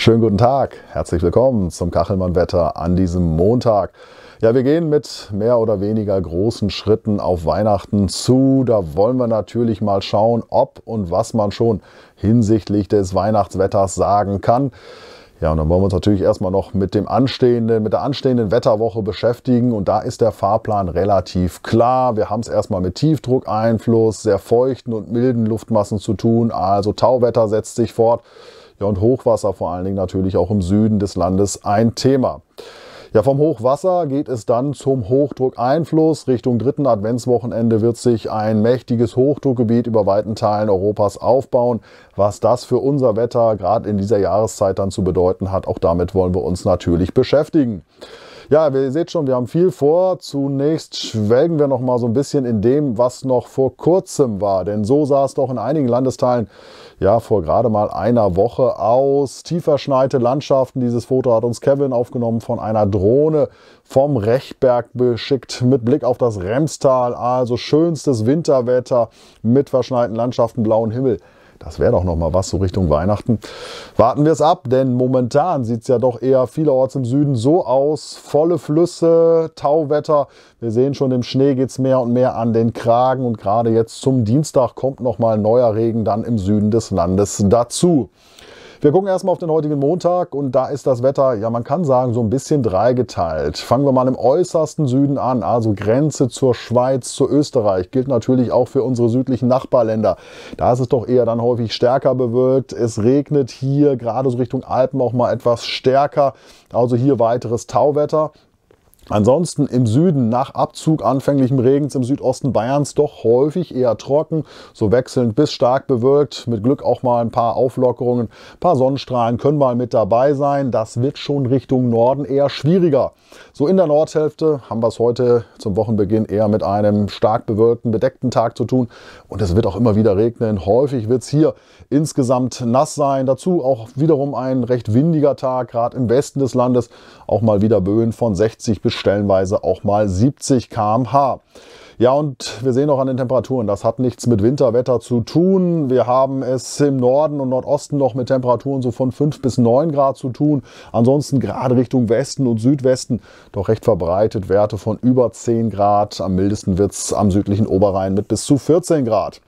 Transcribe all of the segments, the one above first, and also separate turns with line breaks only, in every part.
Schönen guten Tag, herzlich willkommen zum Kachelmann-Wetter an diesem Montag. Ja, wir gehen mit mehr oder weniger großen Schritten auf Weihnachten zu. Da wollen wir natürlich mal schauen, ob und was man schon hinsichtlich des Weihnachtswetters sagen kann. Ja, und dann wollen wir uns natürlich erstmal noch mit dem anstehenden, mit der anstehenden Wetterwoche beschäftigen. Und da ist der Fahrplan relativ klar. Wir haben es erstmal mit Tiefdruckeinfluss, sehr feuchten und milden Luftmassen zu tun. Also Tauwetter setzt sich fort. Ja, und Hochwasser vor allen Dingen natürlich auch im Süden des Landes ein Thema. Ja, vom Hochwasser geht es dann zum Hochdruckeinfluss. Richtung dritten Adventswochenende wird sich ein mächtiges Hochdruckgebiet über weiten Teilen Europas aufbauen. Was das für unser Wetter gerade in dieser Jahreszeit dann zu bedeuten hat, auch damit wollen wir uns natürlich beschäftigen. Ja, ihr seht schon, wir haben viel vor. Zunächst schwelgen wir noch mal so ein bisschen in dem, was noch vor kurzem war. Denn so sah es doch in einigen Landesteilen ja vor gerade mal einer Woche aus. Tief verschneite Landschaften. Dieses Foto hat uns Kevin aufgenommen von einer Drohne vom Rechberg beschickt mit Blick auf das Remstal. Also schönstes Winterwetter mit verschneiten Landschaften, blauen Himmel. Das wäre doch nochmal was so Richtung Weihnachten. Warten wir es ab, denn momentan sieht es ja doch eher vielerorts im Süden so aus. Volle Flüsse, Tauwetter. Wir sehen schon, im Schnee geht es mehr und mehr an den Kragen. Und gerade jetzt zum Dienstag kommt nochmal neuer Regen dann im Süden des Landes dazu. Wir gucken erstmal auf den heutigen Montag und da ist das Wetter, ja man kann sagen, so ein bisschen dreigeteilt. Fangen wir mal im äußersten Süden an, also Grenze zur Schweiz, zu Österreich, gilt natürlich auch für unsere südlichen Nachbarländer. Da ist es doch eher dann häufig stärker bewölkt. Es regnet hier gerade so Richtung Alpen auch mal etwas stärker, also hier weiteres Tauwetter. Ansonsten im Süden nach Abzug anfänglichem Regens im Südosten Bayerns doch häufig eher trocken, so wechselnd bis stark bewölkt, mit Glück auch mal ein paar Auflockerungen, ein paar Sonnenstrahlen können mal mit dabei sein. Das wird schon Richtung Norden eher schwieriger. So in der Nordhälfte haben wir es heute zum Wochenbeginn eher mit einem stark bewölkten, bedeckten Tag zu tun und es wird auch immer wieder regnen. Häufig wird es hier insgesamt nass sein. Dazu auch wiederum ein recht windiger Tag, gerade im Westen des Landes, auch mal wieder Böen von 60 bis stellenweise auch mal 70 kmh. Ja, und wir sehen auch an den Temperaturen, das hat nichts mit Winterwetter zu tun. Wir haben es im Norden und Nordosten noch mit Temperaturen so von fünf bis neun Grad zu tun. Ansonsten gerade Richtung Westen und Südwesten doch recht verbreitet Werte von über zehn Grad. Am mildesten wird es am südlichen Oberrhein mit bis zu 14 Grad.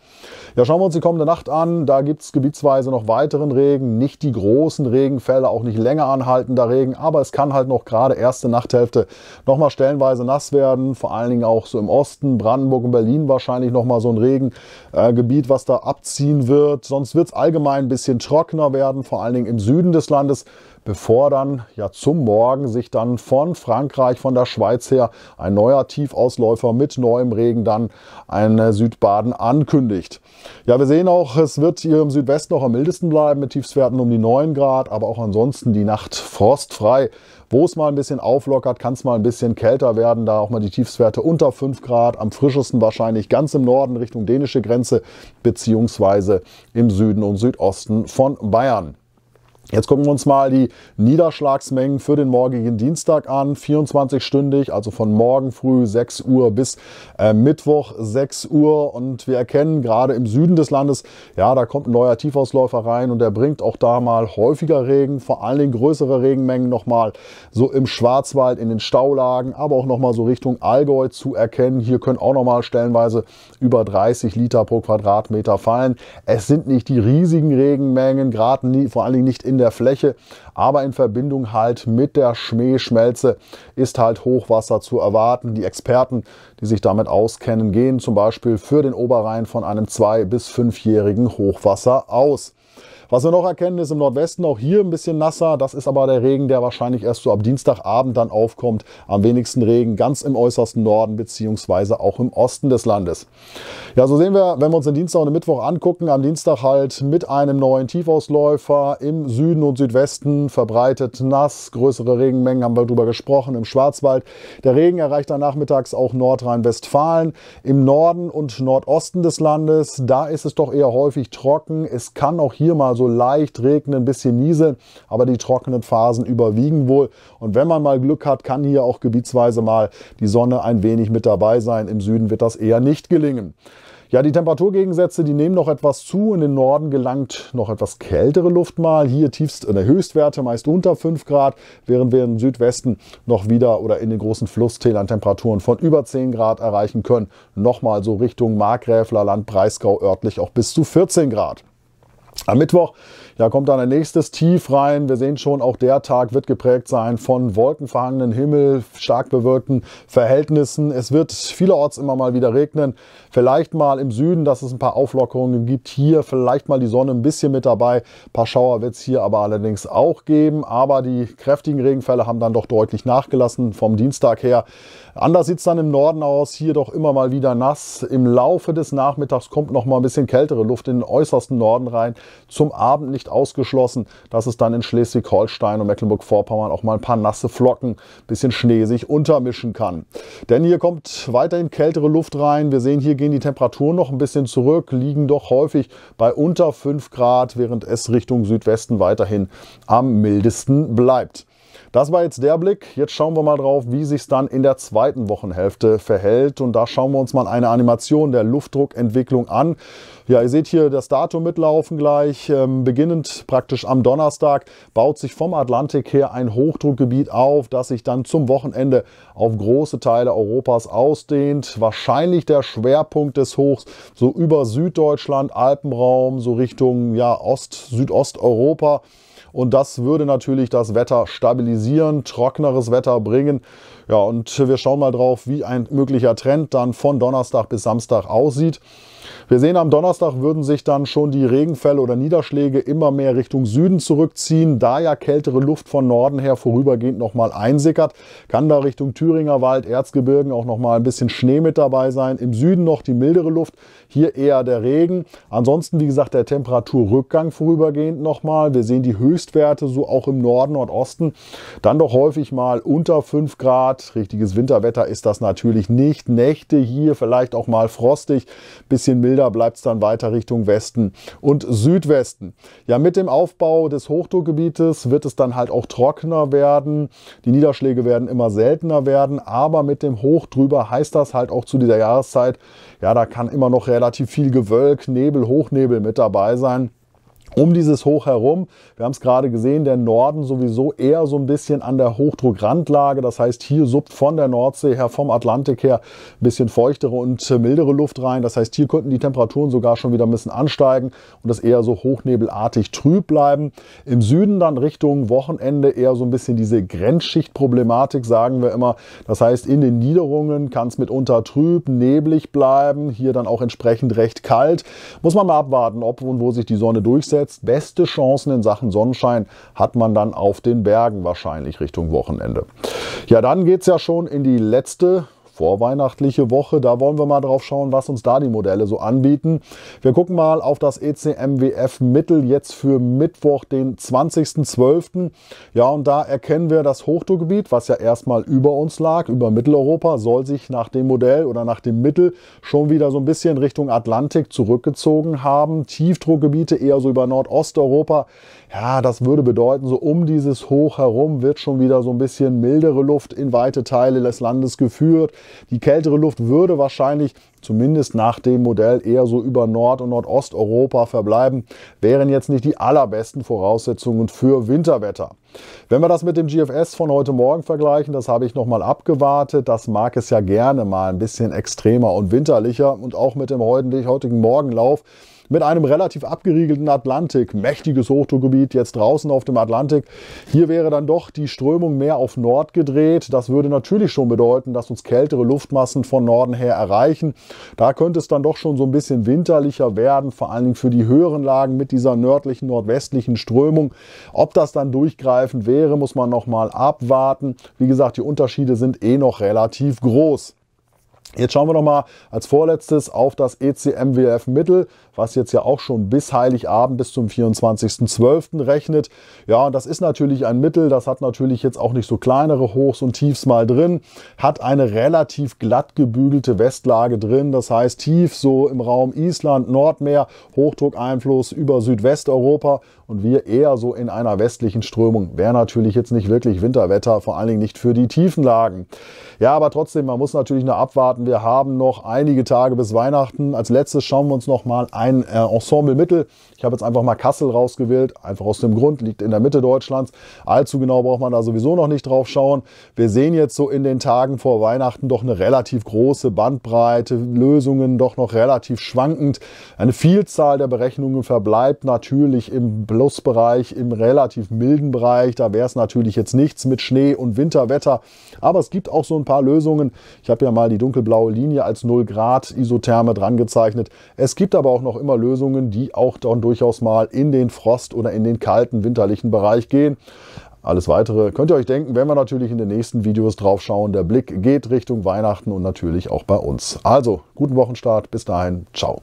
Ja, schauen wir uns die kommende Nacht an. Da gibt es gebietsweise noch weiteren Regen, nicht die großen Regenfälle, auch nicht länger anhaltender Regen, aber es kann halt noch gerade erste Nachthälfte nochmal stellenweise nass werden, vor allen Dingen auch so im Osten. Brandenburg und Berlin wahrscheinlich nochmal so ein Regengebiet, äh, was da abziehen wird. Sonst wird es allgemein ein bisschen trockener werden, vor allen Dingen im Süden des Landes, bevor dann ja zum Morgen sich dann von Frankreich, von der Schweiz her ein neuer Tiefausläufer mit neuem Regen dann ein äh, Südbaden ankündigt. Ja, wir sehen auch, es wird hier im Südwesten noch am mildesten bleiben mit Tiefswerten um die 9 Grad, aber auch ansonsten die Nacht frostfrei wo es mal ein bisschen auflockert, kann es mal ein bisschen kälter werden, da auch mal die Tiefswerte unter 5 Grad, am frischesten wahrscheinlich ganz im Norden Richtung dänische Grenze, beziehungsweise im Süden und Südosten von Bayern. Jetzt gucken wir uns mal die Niederschlagsmengen für den morgigen Dienstag an. 24-stündig, also von morgen früh 6 Uhr bis äh, Mittwoch 6 Uhr. Und wir erkennen gerade im Süden des Landes, ja, da kommt ein neuer Tiefausläufer rein und der bringt auch da mal häufiger Regen, vor allen Dingen größere Regenmengen nochmal so im Schwarzwald, in den Staulagen, aber auch nochmal so Richtung Allgäu zu erkennen. Hier können auch nochmal stellenweise über 30 Liter pro Quadratmeter fallen. Es sind nicht die riesigen Regenmengen, gerade vor allen Dingen nicht in in der Fläche, aber in Verbindung halt mit der Schmähschmelze ist halt Hochwasser zu erwarten. Die Experten, die sich damit auskennen, gehen zum Beispiel für den Oberrhein von einem zwei- bis fünfjährigen Hochwasser aus. Was wir noch erkennen, ist im Nordwesten auch hier ein bisschen nasser. Das ist aber der Regen, der wahrscheinlich erst so ab Dienstagabend dann aufkommt. Am wenigsten Regen ganz im äußersten Norden bzw. auch im Osten des Landes. Ja, so sehen wir, wenn wir uns den Dienstag und den Mittwoch angucken, am Dienstag halt mit einem neuen Tiefausläufer im Süden und Südwesten verbreitet nass. Größere Regenmengen haben wir darüber gesprochen im Schwarzwald. Der Regen erreicht dann nachmittags auch Nordrhein-Westfalen. Im Norden und Nordosten des Landes, da ist es doch eher häufig trocken. Es kann auch hier hier mal so leicht regnen, ein bisschen nieseln, aber die trockenen Phasen überwiegen wohl. Und wenn man mal Glück hat, kann hier auch gebietsweise mal die Sonne ein wenig mit dabei sein. Im Süden wird das eher nicht gelingen. Ja, die Temperaturgegensätze, die nehmen noch etwas zu. In den Norden gelangt noch etwas kältere Luft mal. Hier tiefst in äh, der Höchstwerte meist unter 5 Grad, während wir im Südwesten noch wieder oder in den großen Flusstälern Temperaturen von über 10 Grad erreichen können. Nochmal so Richtung Markgräfler Land, Breisgau örtlich auch bis zu 14 Grad. Am Mittwoch ja, kommt dann ein nächstes Tief rein. Wir sehen schon, auch der Tag wird geprägt sein von wolkenverhangenen Himmel, stark bewölkten Verhältnissen. Es wird vielerorts immer mal wieder regnen. Vielleicht mal im Süden, dass es ein paar Auflockerungen gibt. Hier vielleicht mal die Sonne ein bisschen mit dabei. Ein paar Schauer wird es hier aber allerdings auch geben. Aber die kräftigen Regenfälle haben dann doch deutlich nachgelassen vom Dienstag her. Anders sieht es dann im Norden aus. Hier doch immer mal wieder nass. Im Laufe des Nachmittags kommt noch mal ein bisschen kältere Luft in den äußersten Norden rein zum Abend nicht ausgeschlossen, dass es dann in Schleswig-Holstein und Mecklenburg-Vorpommern auch mal ein paar nasse Flocken, bisschen Schnee sich untermischen kann. Denn hier kommt weiterhin kältere Luft rein. Wir sehen, hier gehen die Temperaturen noch ein bisschen zurück, liegen doch häufig bei unter 5 Grad, während es Richtung Südwesten weiterhin am mildesten bleibt. Das war jetzt der Blick. Jetzt schauen wir mal drauf, wie sich es dann in der zweiten Wochenhälfte verhält. Und da schauen wir uns mal eine Animation der Luftdruckentwicklung an. Ja, ihr seht hier das Datum mitlaufen gleich. Ähm, beginnend praktisch am Donnerstag baut sich vom Atlantik her ein Hochdruckgebiet auf, das sich dann zum Wochenende auf große Teile Europas ausdehnt. Wahrscheinlich der Schwerpunkt des Hochs so über Süddeutschland, Alpenraum, so Richtung ja, Ost, Südosteuropa. Und das würde natürlich das Wetter stabilisieren, trockeneres Wetter bringen. Ja, und wir schauen mal drauf, wie ein möglicher Trend dann von Donnerstag bis Samstag aussieht. Wir sehen, am Donnerstag würden sich dann schon die Regenfälle oder Niederschläge immer mehr Richtung Süden zurückziehen. Da ja kältere Luft von Norden her vorübergehend nochmal einsickert, kann da Richtung Thüringer Wald, Erzgebirgen auch nochmal ein bisschen Schnee mit dabei sein. Im Süden noch die mildere Luft, hier eher der Regen. Ansonsten, wie gesagt, der Temperaturrückgang vorübergehend nochmal. Wir sehen die höchsten Höchstwerte, so auch im Norden, Nordosten, dann doch häufig mal unter 5 Grad. Richtiges Winterwetter ist das natürlich nicht. Nächte hier vielleicht auch mal frostig. Bisschen milder bleibt es dann weiter Richtung Westen und Südwesten. Ja, mit dem Aufbau des Hochdruckgebietes wird es dann halt auch trockener werden. Die Niederschläge werden immer seltener werden, aber mit dem Hoch drüber heißt das halt auch zu dieser Jahreszeit, ja, da kann immer noch relativ viel Gewölk, Nebel, Hochnebel mit dabei sein um dieses Hoch herum. Wir haben es gerade gesehen, der Norden sowieso eher so ein bisschen an der Hochdruckrandlage. Das heißt, hier suppt von der Nordsee her, vom Atlantik her, ein bisschen feuchtere und äh, mildere Luft rein. Das heißt, hier könnten die Temperaturen sogar schon wieder ein bisschen ansteigen und das eher so hochnebelartig trüb bleiben. Im Süden dann Richtung Wochenende eher so ein bisschen diese Grenzschichtproblematik, sagen wir immer. Das heißt, in den Niederungen kann es mitunter trüb, neblig bleiben, hier dann auch entsprechend recht kalt. Muss man mal abwarten, ob und wo sich die Sonne durchsetzt zuletzt beste Chancen in Sachen Sonnenschein hat man dann auf den Bergen wahrscheinlich Richtung Wochenende. Ja, dann geht es ja schon in die letzte vorweihnachtliche Woche. Da wollen wir mal drauf schauen, was uns da die Modelle so anbieten. Wir gucken mal auf das ECMWF Mittel jetzt für Mittwoch, den 20.12. Ja, und da erkennen wir das Hochdruckgebiet, was ja erstmal über uns lag, über Mitteleuropa, soll sich nach dem Modell oder nach dem Mittel schon wieder so ein bisschen Richtung Atlantik zurückgezogen haben. Tiefdruckgebiete eher so über Nordosteuropa. Ja, das würde bedeuten, so um dieses Hoch herum wird schon wieder so ein bisschen mildere Luft in weite Teile des Landes geführt. Die kältere Luft würde wahrscheinlich zumindest nach dem Modell eher so über Nord- und Nordosteuropa verbleiben, wären jetzt nicht die allerbesten Voraussetzungen für Winterwetter. Wenn wir das mit dem GFS von heute Morgen vergleichen, das habe ich nochmal abgewartet, das mag es ja gerne mal ein bisschen extremer und winterlicher und auch mit dem heutigen Morgenlauf mit einem relativ abgeriegelten Atlantik. Mächtiges Hochdruckgebiet jetzt draußen auf dem Atlantik. Hier wäre dann doch die Strömung mehr auf Nord gedreht. Das würde natürlich schon bedeuten, dass uns kältere Luftmassen von Norden her erreichen. Da könnte es dann doch schon so ein bisschen winterlicher werden, vor allen Dingen für die höheren Lagen mit dieser nördlichen, nordwestlichen Strömung. Ob das dann durchgreifend wäre, muss man nochmal abwarten. Wie gesagt, die Unterschiede sind eh noch relativ groß. Jetzt schauen wir nochmal als vorletztes auf das ECMWF-Mittel, was jetzt ja auch schon bis Heiligabend, bis zum 24.12. rechnet. Ja, und das ist natürlich ein Mittel, das hat natürlich jetzt auch nicht so kleinere Hochs und Tiefs mal drin, hat eine relativ glatt gebügelte Westlage drin, das heißt tief so im Raum Island, Nordmeer, Hochdruckeinfluss über Südwesteuropa und wir eher so in einer westlichen Strömung. Wäre natürlich jetzt nicht wirklich Winterwetter, vor allen Dingen nicht für die Tiefenlagen. Ja, aber trotzdem, man muss natürlich noch abwarten. Wir haben noch einige Tage bis Weihnachten. Als letztes schauen wir uns noch mal ein äh, Ensemble-Mittel. Ich habe jetzt einfach mal Kassel rausgewählt, einfach aus dem Grund, liegt in der Mitte Deutschlands. Allzu genau braucht man da sowieso noch nicht drauf schauen. Wir sehen jetzt so in den Tagen vor Weihnachten doch eine relativ große Bandbreite, Lösungen doch noch relativ schwankend. Eine Vielzahl der Berechnungen verbleibt natürlich im Block Verlustbereich, im relativ milden Bereich. Da wäre es natürlich jetzt nichts mit Schnee und Winterwetter. Aber es gibt auch so ein paar Lösungen. Ich habe ja mal die dunkelblaue Linie als 0 Grad Isotherme dran gezeichnet. Es gibt aber auch noch immer Lösungen, die auch dann durchaus mal in den Frost oder in den kalten winterlichen Bereich gehen. Alles weitere könnt ihr euch denken, wenn wir natürlich in den nächsten Videos drauf schauen. Der Blick geht Richtung Weihnachten und natürlich auch bei uns. Also, guten Wochenstart. Bis dahin. Ciao.